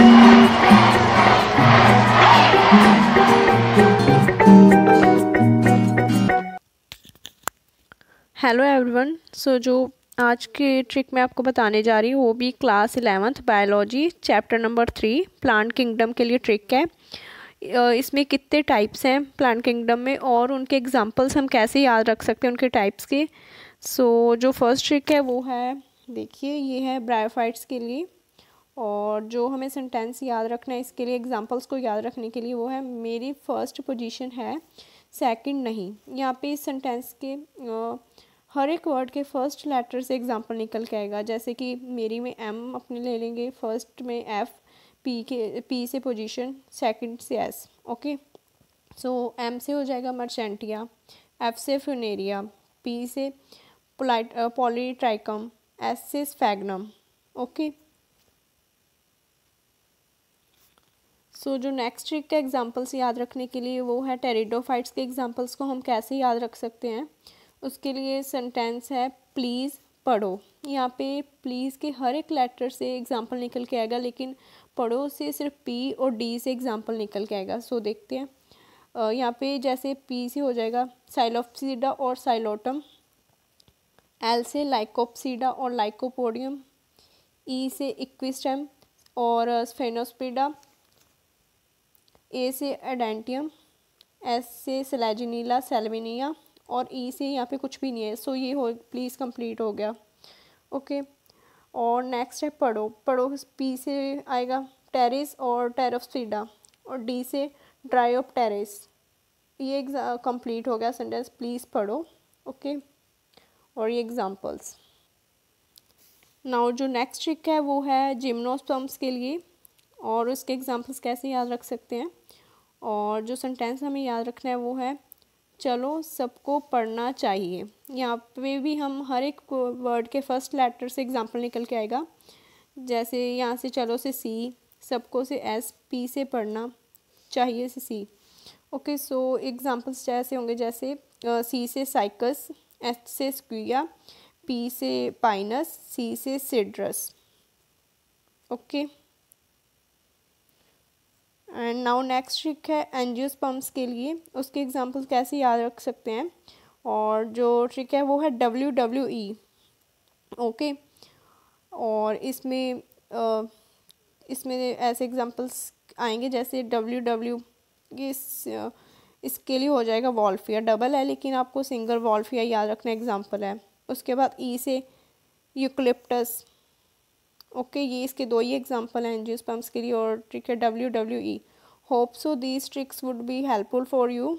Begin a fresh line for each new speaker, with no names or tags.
Hello everyone so जो आज के ट्रिक मैं आपको बताने जा रही हूँ वो भी class eleventh biology chapter number three plant kingdom के लिए ट्रिक है इसमें कितने टाइप्स हैं प्लांट किंगडम में और उनके एग्जांपल्स हम कैसे याद रख सकते हैं उनके टाइप्स के सो so, जो फर्स्ट ट्रिक है वो है देखिए ये है ब्रायोफाइट्स के लिए और जो हमें सेंटेंस याद रखना है इसके लिए एग्जांपल्स को याद रखने के लिए वो है मेरी फ़र्स्ट पोजीशन है सेकंड नहीं यहाँ पे इस सेंटेंस के हर एक वर्ड के फर्स्ट लेटर से एग्जांपल निकल के आएगा जैसे कि मेरी में एम अपने ले लेंगे फर्स्ट में एफ़ पी के पी से पोजीशन सेकंड से एस ओके सो एम से हो जाएगा मर्चेंटिया एफ से फ्यूनेरिया पी से पोलाइट पोलिट्राइकम एस से स्फैगनम ओके सो जो नेक्स्ट ट्रिक के एग्जांपल्स याद रखने के लिए वो है टेरिडोफाइट्स के एग्जांपल्स को हम कैसे याद रख सकते हैं उसके लिए सेंटेंस है प्लीज़ पढ़ो यहाँ पे प्लीज़ के हर एक लेटर से एग्ज़ाम्पल निकल के आएगा लेकिन पढ़ो से सिर्फ पी और डी से एग्ज़ाम्पल निकल के आएगा सो देखते हैं यहाँ पे जैसे पी से हो जाएगा साइलोपसीडा और साइलोटम एल से लाइकोपसीडा और लाइकोपोडियम ई e से इक्विस्टम और फेनोस्पीडा ए से एडेंटियम एस से सेलेजनीला सेलमिनिया और ई e से यहाँ पे कुछ भी नहीं है सो ये हो प्लीज़ कंप्लीट हो गया ओके और नेक्स्ट है पढ़ो पढ़ो पी से आएगा टेरिस और टेरोफसीडा और डी से ड्राई ऑफ टेरिस ये कंप्लीट हो गया सेंटेंस प्लीज़ पढ़ो ओके और ये एग्ज़ाम्पल्स नाउ जो नेक्स्ट ट्रिक है वो है जिम्नोस्पम्स के लिए और उसके एग्ज़ाम्पल्स कैसे याद रख सकते हैं और जो सेंटेंस हमें याद रखना है वो है चलो सबको पढ़ना चाहिए यहाँ पे भी हम हर एक वर्ड के फर्स्ट लेटर से एग्ज़ाम्पल निकल के आएगा जैसे यहाँ से चलो से सी सबको से एस पी से पढ़ना चाहिए से सी ओके सो एग्ज़ाम्पल्स जैसे होंगे जैसे सी से साइकस एच से स्क्या पी से पाइनस सी से Cedrus okay okay. And now next trick है एनजियोस पम्प्स के लिए उसके एग्जांपल कैसे याद रख सकते हैं और जो ट्रिक है वो है डब्ल्यू डब्ल्यू ई ओके और इसमें इसमें ऐसे एग्जांपल्स आएंगे जैसे डब्ल्यू डब्ल्यू इस इसके लिए हो जाएगा वॉल्फिया डबल है लेकिन आपको सिंगल वॉल्फिया याद रखना एग्जाम्पल है उसके बाद ई e से यूक्लिप्टस ओके ये इसके दो ही एग्जांपल हैं पम्प्स के लिए और ट्रिक है W W E hope so these tricks would be helpful for you